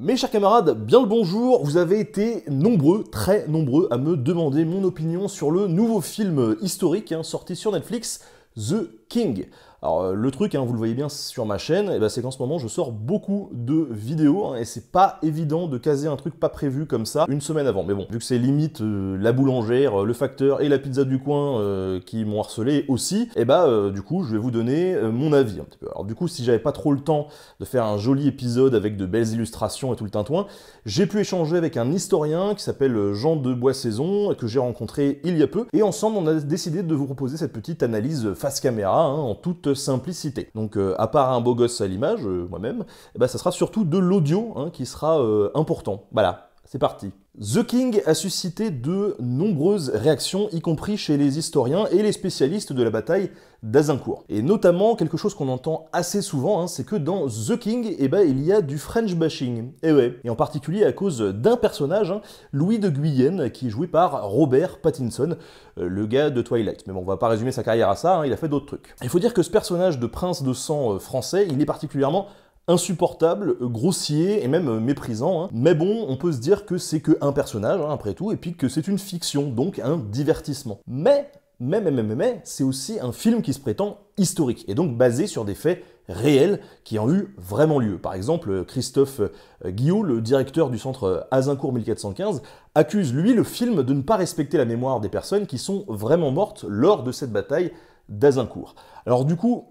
Mes chers camarades, bien le bonjour, vous avez été nombreux, très nombreux à me demander mon opinion sur le nouveau film historique hein, sorti sur Netflix, The King. Alors euh, le truc, hein, vous le voyez bien sur ma chaîne, eh ben, c'est qu'en ce moment je sors beaucoup de vidéos hein, et c'est pas évident de caser un truc pas prévu comme ça une semaine avant. Mais bon, vu que c'est limite euh, la boulangère, euh, le facteur et la pizza du coin qui m'ont harcelé aussi, et eh bah ben, du coup je vais vous donner mon avis un petit peu. Alors du coup si j'avais pas trop le temps de faire un joli épisode avec de belles illustrations et tout le tintouin, j'ai pu échanger avec un historien qui s'appelle Jean de Boissaison que j'ai rencontré il y a peu et ensemble on a décidé de vous proposer cette petite analyse face caméra Hein, en toute simplicité. Donc euh, à part un beau gosse à l'image, euh, moi-même, eh ben, ça sera surtout de l'audio hein, qui sera euh, important. Voilà, c'est parti. The King a suscité de nombreuses réactions, y compris chez les historiens et les spécialistes de la bataille d'Azincourt. Et notamment, quelque chose qu'on entend assez souvent, hein, c'est que dans The King, eh ben, il y a du French bashing. Et eh ouais, et en particulier à cause d'un personnage, hein, Louis de Guyenne, qui est joué par Robert Pattinson, euh, le gars de Twilight. Mais bon, on va pas résumer sa carrière à ça, hein, il a fait d'autres trucs. Il faut dire que ce personnage de prince de sang euh, français, il est particulièrement insupportable, grossier et même euh, méprisant. Hein. Mais bon, on peut se dire que c'est que un personnage, hein, après tout, et puis que c'est une fiction, donc un divertissement. Mais, mais, mais, mais, mais, c'est aussi un film qui se prétend historique, et donc basé sur des faits réels qui ont eu vraiment lieu. Par exemple, Christophe euh, Guillot, le directeur du centre euh, Azincourt 1415, accuse lui le film de ne pas respecter la mémoire des personnes qui sont vraiment mortes lors de cette bataille d'Azincourt. Alors du coup,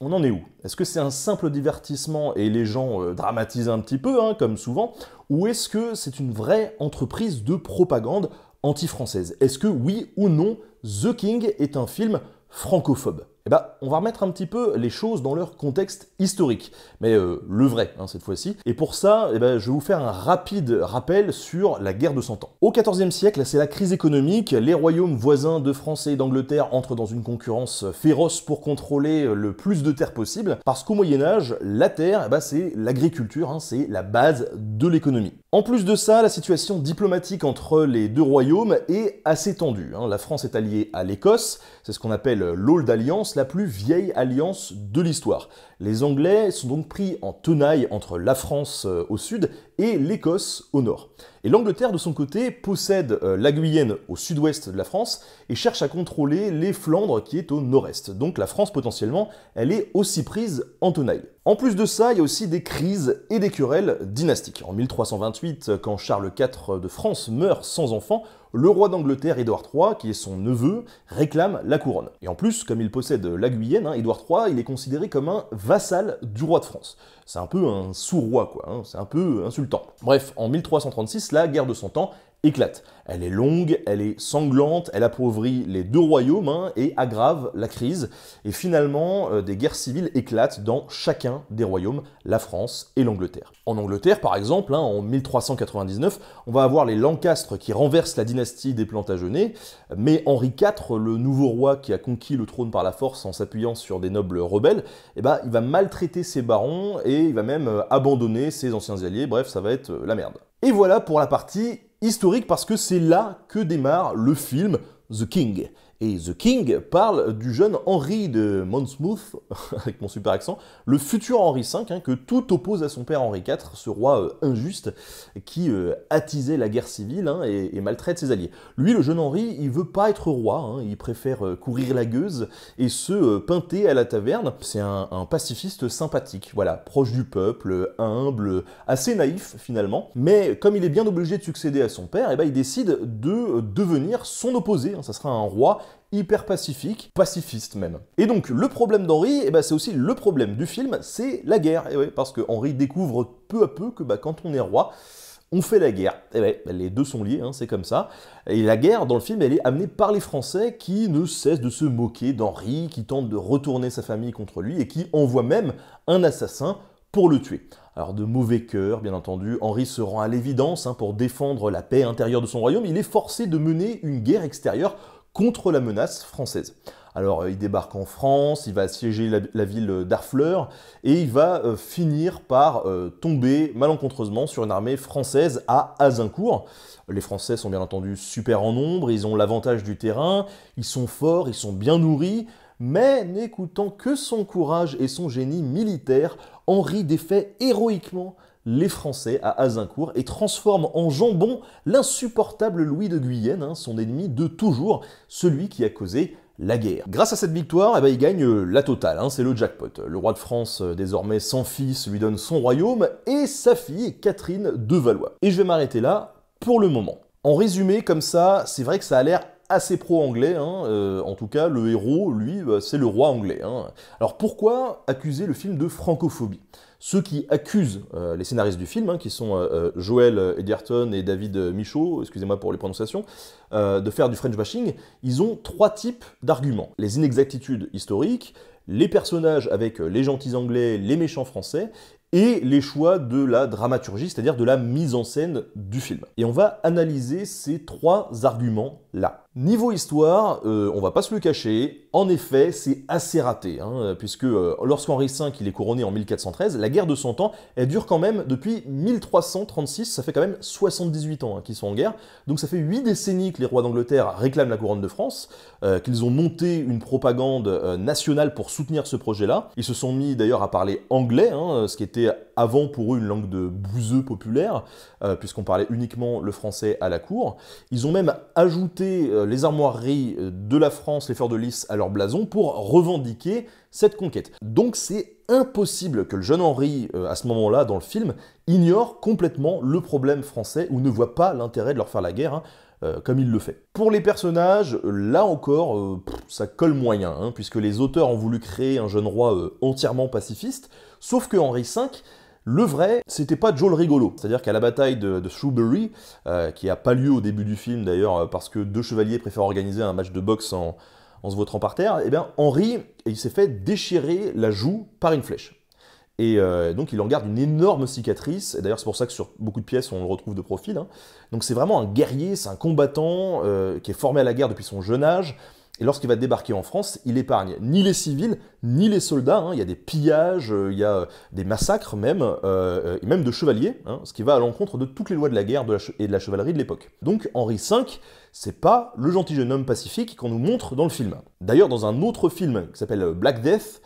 on en est où Est-ce que c'est un simple divertissement et les gens euh, dramatisent un petit peu, hein, comme souvent, ou est-ce que c'est une vraie entreprise de propagande anti-française Est-ce que oui ou non, The King est un film francophobe eh ben, on va remettre un petit peu les choses dans leur contexte historique, mais euh, le vrai hein, cette fois-ci. Et pour ça, eh ben, je vais vous faire un rapide rappel sur la guerre de 100 ans. Au XIVe siècle, c'est la crise économique, les royaumes voisins de France et d'Angleterre entrent dans une concurrence féroce pour contrôler le plus de terres possible, parce qu'au Moyen Âge, la terre, eh ben, c'est l'agriculture, hein, c'est la base de l'économie. En plus de ça, la situation diplomatique entre les deux royaumes est assez tendue. Hein. La France est alliée à l'Écosse, c'est ce qu'on appelle l'auld Alliance, la plus vieille alliance de l'histoire. Les Anglais sont donc pris en tenaille entre la France euh, au sud et l'Écosse au nord. Et l'Angleterre, de son côté, possède euh, la Guyenne au sud-ouest de la France et cherche à contrôler les Flandres qui est au nord-est. Donc la France, potentiellement, elle est aussi prise en tenaille. En plus de ça, il y a aussi des crises et des querelles dynastiques. En 1328, euh, quand Charles IV euh, de France meurt sans enfant, le roi d'Angleterre, Édouard III, qui est son neveu, réclame la couronne. Et en plus, comme il possède la Guyenne, hein, Édouard III, il est considéré comme un vassal du roi de France. C'est un peu un sous-roi, quoi. Hein. C'est un peu insultant. Bref, en 1336, la guerre de Cent Ans éclate. Elle est longue, elle est sanglante, elle appauvrit les deux royaumes hein, et aggrave la crise. Et finalement, euh, des guerres civiles éclatent dans chacun des royaumes, la France et l'Angleterre. En Angleterre, par exemple, hein, en 1399, on va avoir les Lancastres qui renversent la dynastie des Plantagenets, mais Henri IV, le nouveau roi qui a conquis le trône par la force en s'appuyant sur des nobles rebelles, eh ben, il va maltraiter ses barons et il va même euh, abandonner ses anciens alliés. Bref, ça va être euh, la merde. Et voilà pour la partie historique parce que c'est là que démarre le film The King. Et The King parle du jeune Henry de monsmouth avec mon super accent, le futur Henri V, hein, que tout oppose à son père Henri IV, ce roi euh, injuste qui euh, attisait la guerre civile hein, et, maltraite ses alliés. Lui, le jeune Henri, il veut pas être roi, hein, il préfère euh, courir la gueuse et se pinter à la taverne. C'est un, pacifiste sympathique, voilà, proche du peuple, humble, assez naïf finalement. Mais comme il est bien obligé de succéder à son père, et eh ben, il décide de devenir son opposé, ça sera un roi hyper pacifique, pacifiste même. Et donc le problème d'Henri, eh ben, c'est aussi le problème du film, c'est la guerre. Et eh parce que Henri découvre peu à peu que bah, quand on est roi, on fait la guerre. Eh bah, les deux sont liés, hein, c'est comme ça. Et la guerre, dans le film, elle est amenée par les Français qui ne cessent de se moquer d'Henri, qui tente de retourner sa famille contre lui et qui envoie même un assassin pour le tuer. Alors de mauvais cœur, bien entendu, Henri se rend à l'évidence hein, pour défendre la paix intérieure de son royaume, il est forcé de mener une guerre extérieure contre la menace française. Alors euh, il débarque en France, il va assiéger la, ville d'Arfleur et il va euh, finir par euh, tomber malencontreusement sur une armée française à Azincourt. Les Français sont bien entendu super en nombre, ils ont l'avantage du terrain, ils sont forts, ils sont bien nourris, mais n'écoutant que son courage et son génie militaire, Henri défait héroïquement les Français à Azincourt et transforme en jambon l'insupportable Louis de Guyenne, hein, son ennemi de toujours, celui qui a causé la guerre. Grâce à cette victoire, eh ben, il gagne euh, la totale, hein, c'est le jackpot. Le roi de France, euh, désormais sans fils, lui donne son royaume et sa fille Catherine de Valois. Et je vais m'arrêter là pour le moment. En résumé, comme ça, c'est vrai que ça a l'air assez pro-anglais, hein, euh, en tout cas le héros, lui, bah, c'est le roi anglais. Hein. Alors pourquoi accuser le film de francophobie Ceux qui accusent euh, les scénaristes du film, hein, qui sont euh, Joel Edgerton et David Michaud, excusez-moi pour les prononciations, de faire du French bashing, ils ont trois types d'arguments. Les inexactitudes historiques, les personnages avec les gentils anglais, les méchants français, et les choix de la dramaturgie, c'est-à-dire de la mise en scène du film. Et on va analyser ces trois arguments-là. Niveau histoire, euh, on va pas se le cacher, en effet, c'est assez raté, hein, puisque euh, lorsqu'Henri V il est couronné en 1413, la guerre de 100 Ans, elle dure quand même depuis 1336, ça fait quand même 78 ans hein, qu'ils sont en guerre, donc ça fait 8 décennies que les rois d'Angleterre réclament la couronne de France, euh, qu'ils ont monté une propagande nationale pour soutenir ce projet-là, ils se sont mis d'ailleurs à parler anglais, hein, ce qui était avant pour eux une langue de bouseux populaire, puisqu'on parlait uniquement le français à la cour, ils ont même ajouté les armoiries euh, de la France, les fleurs de lys à leur blason pour revendiquer cette conquête. Donc c'est impossible que le jeune Henri, euh, à ce moment-là, dans le film, ignore complètement le problème français ou ne voit pas l'intérêt de leur faire la guerre. Hein, euh, comme il le fait. Pour les personnages, là encore, ça colle moyen, hein, puisque les auteurs ont voulu créer un jeune roi entièrement pacifiste, sauf que Henri V, le vrai, c'était pas Joel Rigolo. C'est-à-dire qu'à la bataille de, de Shrewsbury, euh, qui a pas lieu au début du film d'ailleurs, euh, parce que deux chevaliers préfèrent organiser un match de boxe en, se vautrant par terre, eh bien Henry, il s'est fait déchirer la joue par une flèche. Et euh, donc il en garde une énorme cicatrice. Et d'ailleurs c'est pour ça que sur beaucoup de pièces on le retrouve de profil. Hein. Donc c'est vraiment un guerrier, c'est un combattant qui est formé à la guerre depuis son jeune âge. Et lorsqu'il va débarquer en France, il épargne ni les civils, ni les soldats. Hein. Il y a des pillages, euh, il y a euh, des massacres même, euh, et même de chevaliers, hein, ce qui va à l'encontre de toutes les lois de la guerre et de la chevalerie de l'époque. Donc Henri V, c'est pas le gentil jeune homme pacifique qu'on nous montre dans le film. D'ailleurs, dans un autre film qui s'appelle Black Death,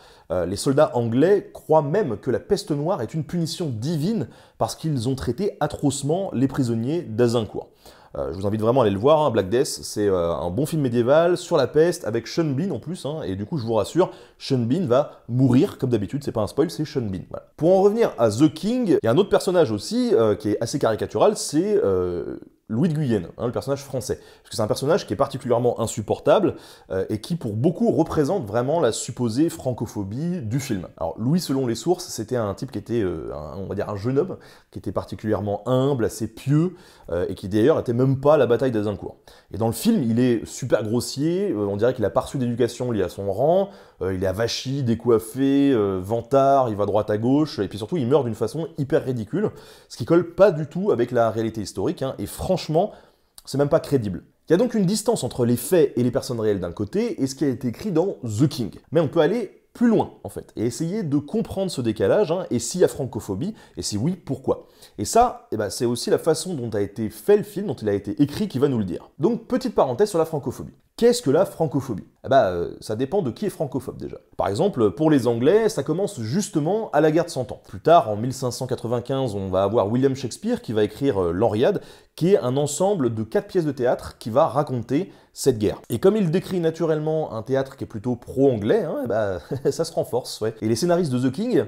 les soldats anglais croient même que la peste noire est une punition divine parce qu'ils ont traité atrocement les prisonniers d'Azincourt. Euh, je vous invite vraiment à aller le voir, hein. Black Death, c'est euh, un bon film médiéval sur la peste avec Sean Bean en plus, hein. et du coup je vous rassure, Sean Bean va mourir comme d'habitude, c'est pas un spoil, c'est Sean Bean. Pour en revenir à The King, il y a un autre personnage aussi euh, qui est assez caricatural, c'est Louis de Guyenne, hein, le personnage français. Parce que c'est un personnage qui est particulièrement insupportable euh, et qui, pour beaucoup, représente vraiment la supposée francophobie du film. Alors, Louis, selon les sources, c'était un type qui était, euh, on va dire, un jeune homme, qui était particulièrement humble, assez pieux, euh, et qui d'ailleurs n'était même pas à la bataille d'Azincourt. Et dans le film, il est super grossier, on dirait qu'il a pas reçu d'éducation liée à son rang, il est avachi, décoiffé, vantard, il va droite à gauche, et puis surtout, il meurt d'une façon hyper ridicule, ce qui colle pas du tout avec la réalité historique, hein, et franchement, franchement, c'est même pas crédible. Il y a donc une distance entre les faits et les personnes réelles d'un côté et ce qui a été écrit dans The King. Mais on peut aller plus loin en fait, et essayer de comprendre ce décalage, hein, et s'il y a francophobie, et si oui, pourquoi. Et ça, eh ben, c'est aussi la façon dont a été fait le film, dont il a été écrit, qui va nous le dire. Donc petite parenthèse sur la francophobie. Qu'est-ce que la francophobie eh ben, euh, ça dépend de qui est francophobe déjà. Par exemple, pour les Anglais, ça commence justement à la guerre de Cent Ans. Plus tard, en 1595, on va avoir William Shakespeare qui va écrire euh, qui est un ensemble de quatre pièces de théâtre qui va raconter cette guerre. Et comme il décrit naturellement un théâtre qui est plutôt pro-anglais, hein, eh ben, ça se renforce. Ouais. Et les scénaristes de The King,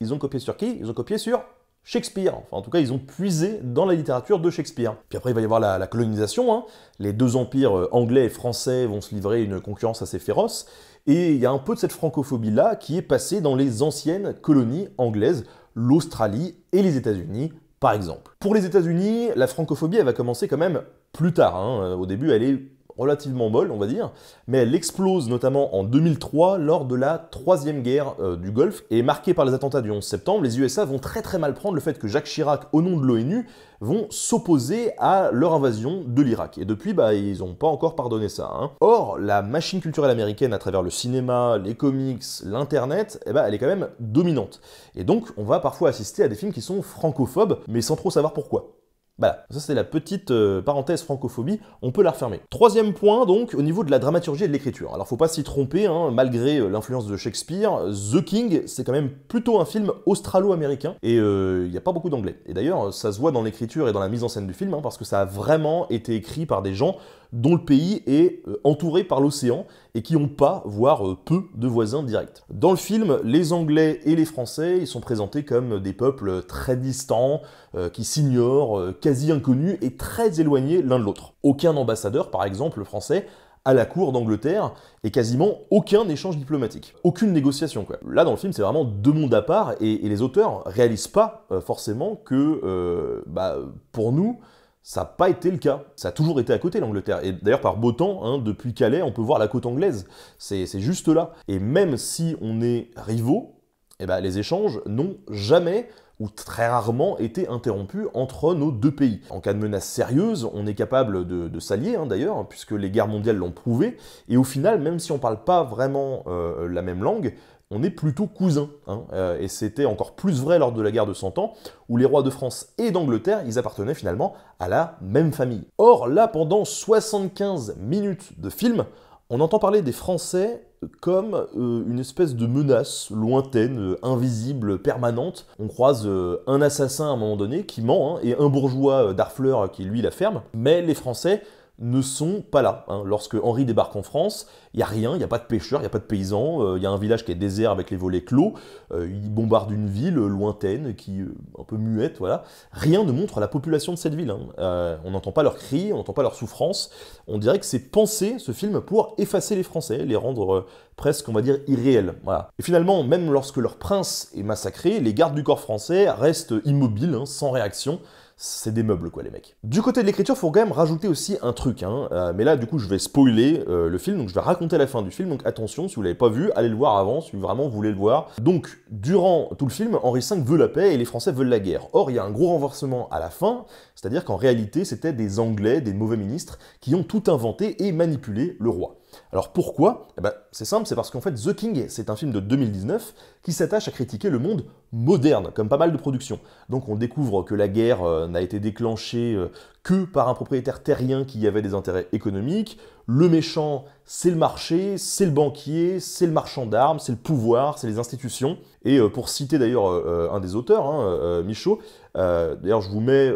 ils ont copié sur qui Ils ont copié sur Shakespeare. Enfin, en tout cas, ils ont puisé dans la littérature de Shakespeare. Puis après, il va y avoir la, colonisation. Hein. Les deux empires euh, anglais et français vont se livrer une concurrence assez féroce. Et il y a un peu de cette francophobie-là qui est passée dans les anciennes colonies anglaises, l'Australie et les États-Unis, par exemple. Pour les États-Unis, la francophobie, elle va commencer quand même plus tard. Hein. Au début, elle est relativement molle, on va dire, mais elle explose notamment en 2003 lors de la troisième guerre euh, du Golfe et marquée par les attentats du 11 septembre, les USA vont très très mal prendre le fait que Jacques Chirac, au nom de l'ONU, vont s'opposer à leur invasion de l'Irak. Et depuis, bah, ils n'ont pas encore pardonné ça. Hein. Or, la machine culturelle américaine à travers le cinéma, les comics, l'internet, eh bah, elle est quand même dominante. Et donc, on va parfois assister à des films qui sont francophobes, mais sans trop savoir pourquoi. Voilà, bah ça c'est la petite euh, parenthèse francophobie, on peut la refermer. Troisième point donc, au niveau de la dramaturgie et de l'écriture. Alors faut pas s'y tromper, hein, malgré euh, l'influence de Shakespeare, The King c'est quand même plutôt un film australo-américain, et euh, il n'y a pas beaucoup d'anglais. Et d'ailleurs, ça se voit dans l'écriture et dans la mise en scène du film, hein, parce que ça a vraiment été écrit par des gens dont le pays est entouré par l'océan et qui n'ont pas, voire peu, de voisins directs. Dans le film, les Anglais et les Français, ils sont présentés comme des peuples très distants, euh, qui s'ignorent, euh, quasi inconnus et très éloignés l'un de l'autre. Aucun ambassadeur, par exemple, français, à la cour d'Angleterre et quasiment aucun échange diplomatique. Aucune négociation, quoi. Là, dans le film, c'est vraiment deux mondes à part et, les auteurs réalisent pas euh, forcément que, bah, pour nous, ça n'a pas été le cas. Ça a toujours été à côté l'Angleterre. Et d'ailleurs par beau temps, hein, depuis Calais, on peut voir la côte anglaise. C'est juste là. Et même si on est rivaux, eh ben, les échanges n'ont jamais ou très rarement été interrompu entre nos deux pays. En cas de menace sérieuse, on est capable de, s'allier hein, d'ailleurs, puisque les guerres mondiales l'ont prouvé, et au final, même si on ne parle pas vraiment euh, la même langue, on est plutôt cousins. Hein. Euh, et c'était encore plus vrai lors de la guerre de Cent Ans, où les rois de France et d'Angleterre, ils appartenaient finalement à la même famille. Or là, pendant 75 minutes de film, on entend parler des Français comme euh, une espèce de menace lointaine, euh, invisible, permanente. On croise euh, un assassin à un moment donné qui ment, hein, et un bourgeois d'Arfleur qui lui la ferme, mais les Français ne sont pas là. Hein. Lorsque Henri débarque en France, il n'y a rien, il n'y a pas de pêcheurs, il n'y a pas de paysans, euh, il y a un village qui est désert avec les volets clos, ils euh, il bombarde une ville euh, lointaine, qui est un peu muette, voilà. Rien ne montre la population de cette ville. Hein. on n'entend pas leurs cris, on n'entend pas leurs souffrances. On dirait que c'est pensé, ce film, pour effacer les Français, les rendre presque, on va dire, irréels. Et finalement, même lorsque leur prince est massacré, les gardes du corps français restent immobiles, hein, sans réaction, c'est des meubles quoi les mecs. Du côté de l'écriture, faut quand même rajouter aussi un truc, hein. euh, mais là du coup je vais spoiler euh, le film, donc je vais raconter la fin du film, donc attention, si vous l'avez pas vu, allez le voir avant, si vraiment vous voulez le voir. Donc durant tout le film, Henri V veut la paix et les Français veulent la guerre. Or il y a un gros renversement à la fin, c'est-à-dire qu'en réalité c'était des Anglais, des mauvais ministres, qui ont tout inventé et manipulé le roi. Alors pourquoi eh ben, C'est simple, c'est parce qu'en fait The King, c'est un film de 2019 qui s'attache à critiquer le monde moderne, comme pas mal de productions. Donc on découvre que la guerre euh, n'a été déclenchée euh, que par un propriétaire terrien qui avait des intérêts économiques. Le méchant, c'est le marché, c'est le banquier, c'est le marchand d'armes, c'est le pouvoir, c'est les institutions. Et euh, pour citer d'ailleurs un des auteurs, hein, Michaud, d'ailleurs je vous mets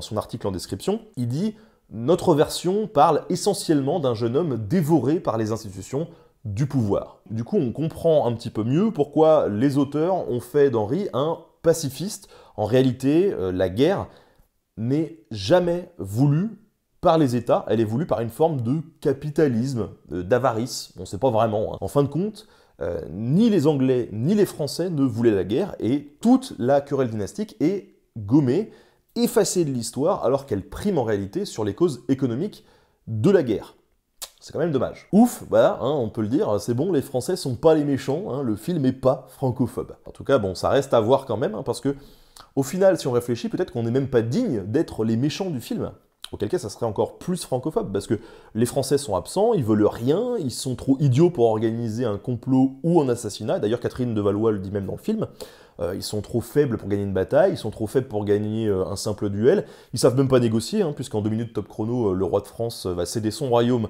son article en description, il dit notre version parle essentiellement d'un jeune homme dévoré par les institutions du pouvoir. Du coup, on comprend un petit peu mieux pourquoi les auteurs ont fait d'Henri un pacifiste. En réalité, euh, la guerre n'est jamais voulue par les États, elle est voulue par une forme de capitalisme, euh, d'avarice, on ne sait pas vraiment. Hein. En fin de compte, euh, ni les Anglais ni les Français ne voulaient la guerre et toute la querelle dynastique est gommée effacée de l'histoire alors qu'elle prime en réalité sur les causes économiques de la guerre. C'est quand même dommage. Ouf, voilà, hein, on peut le dire, c'est bon, les Français sont pas les méchants, hein, le film est pas francophobe. En tout cas, bon, ça reste à voir quand même, hein, parce que, au final, si on réfléchit, peut-être qu'on n'est même pas digne d'être les méchants du film quel cas, ça serait encore plus francophobe, parce que les Français sont absents, ils veulent rien, ils sont trop idiots pour organiser un complot ou un assassinat. D'ailleurs, Catherine de Valois le dit même dans le film. Euh, ils sont trop faibles pour gagner une bataille, ils sont trop faibles pour gagner euh, un simple duel. Ils savent même pas négocier, hein, puisqu'en deux minutes top chrono, euh, le roi de France va céder son royaume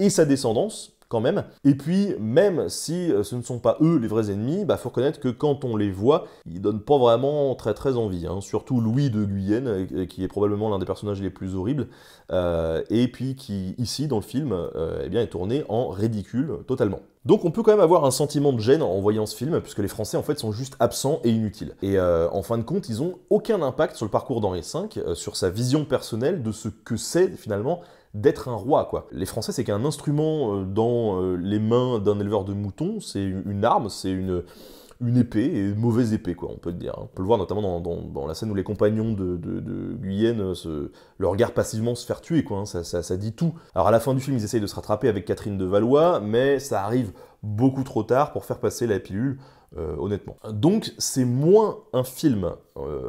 et sa descendance même. Et puis, même si euh, ce ne sont pas eux les vrais ennemis, il bah, faut reconnaître que quand on les voit, ils donnent pas vraiment très très envie. Hein. Surtout Louis de Guyenne, euh, euh, qui est probablement l'un des personnages les plus horribles, et puis qui, ici, dans le film, eh est tourné en ridicule totalement. Donc on peut quand même avoir un sentiment de gêne en voyant ce film, puisque les Français en fait sont juste absents et inutiles. Et en fin de compte, ils ont aucun impact sur le parcours d'Henri V, sur sa vision personnelle de ce que c'est finalement d'être un roi. Quoi. Les Français, c'est qu'un instrument euh, dans euh, les mains d'un éleveur de moutons, c'est une arme, c'est une une épée et une mauvaise épée, quoi, on peut le dire. Hein. On peut le voir notamment dans, la scène où les compagnons de, Guyenne euh, se, le regardent passivement se faire tuer, quoi. Hein. ça, ça, dit tout. Alors à la fin du film, ils essayent de se rattraper avec Catherine de Valois, mais ça arrive beaucoup trop tard pour faire passer la pilule, honnêtement. Donc c'est moins un film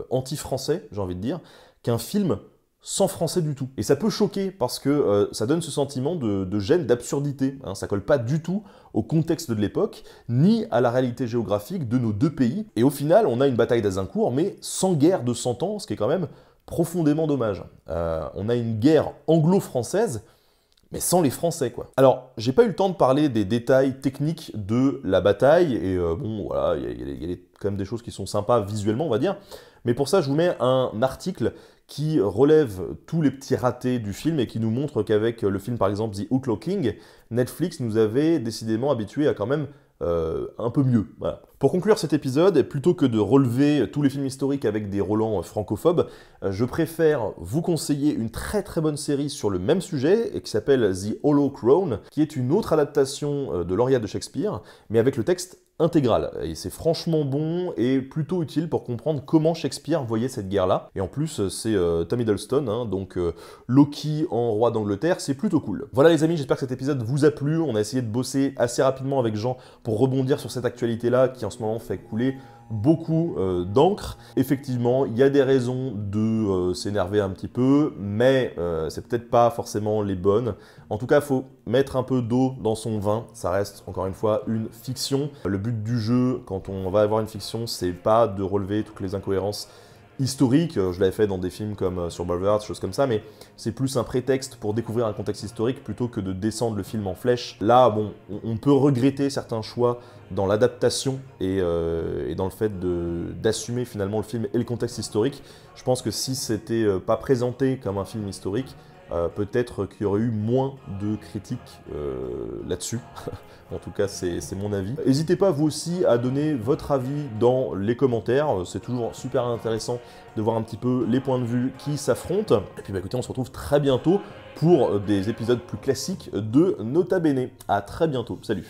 anti-français, j'ai envie de dire, qu'un film sans français du tout. Et ça peut choquer parce que euh, ça donne ce sentiment de, gêne, d'absurdité. Hein. ça colle pas du tout au contexte de l'époque, ni à la réalité géographique de nos deux pays. Et au final, on a une bataille d'Azincourt, mais sans guerre de 100 ans, ce qui est quand même profondément dommage. Euh, on a une guerre anglo-française, mais sans les Français, quoi. Alors, j'ai pas eu le temps de parler des détails techniques de la bataille, et euh, bon, voilà, il y, y, a quand même des choses qui sont sympas visuellement, on va dire. Mais pour ça, je vous mets un article qui relève tous les petits ratés du film et qui nous montre qu'avec le film par exemple The King, Netflix nous avait décidément habitués à quand même euh, un peu mieux. Pour conclure cet épisode, plutôt que de relever tous les films historiques avec des Roland euh, francophobes, euh, je préfère vous conseiller une très très bonne série sur le même sujet et qui s'appelle The Hollow Crown, qui est une autre adaptation de L'Oriade de Shakespeare, mais avec le texte intégrale. Et c'est franchement bon et plutôt utile pour comprendre comment Shakespeare voyait cette guerre-là. Et en plus, euh, c'est euh, Tommy Tom hein, donc euh, Loki en roi d'Angleterre, c'est plutôt cool. Voilà les amis, j'espère que cet épisode vous a plu. On a essayé de bosser assez rapidement avec Jean pour rebondir sur cette actualité-là qui en ce moment fait couler beaucoup euh, d'encre. Effectivement, il y a des raisons de euh, s'énerver un petit peu, mais euh, c'est peut-être pas forcément les bonnes. En tout cas, faut mettre un peu d'eau dans son vin. Ça reste encore une fois une fiction. Le but du jeu, quand on va avoir une fiction, c'est pas de relever toutes les incohérences historique. Euh, je l'avais fait dans des films comme euh, sur Boulevard, choses comme ça, mais c'est plus un prétexte pour découvrir un contexte historique plutôt que de descendre le film en flèche. Là, bon, on peut regretter certains choix dans l'adaptation et, euh, et, dans le fait d'assumer finalement le film et le contexte historique. Je pense que si c'était pas présenté comme un film historique, euh, peut-être qu'il y aurait eu moins de critiques euh, là-dessus. en tout cas, c'est mon avis. N'hésitez pas, vous aussi, à donner votre avis dans les commentaires. C'est toujours super intéressant de voir un petit peu les points de vue qui s'affrontent. Et puis, bah, écoutez, on se retrouve très bientôt pour des épisodes plus classiques de Nota Bene. À très bientôt. Salut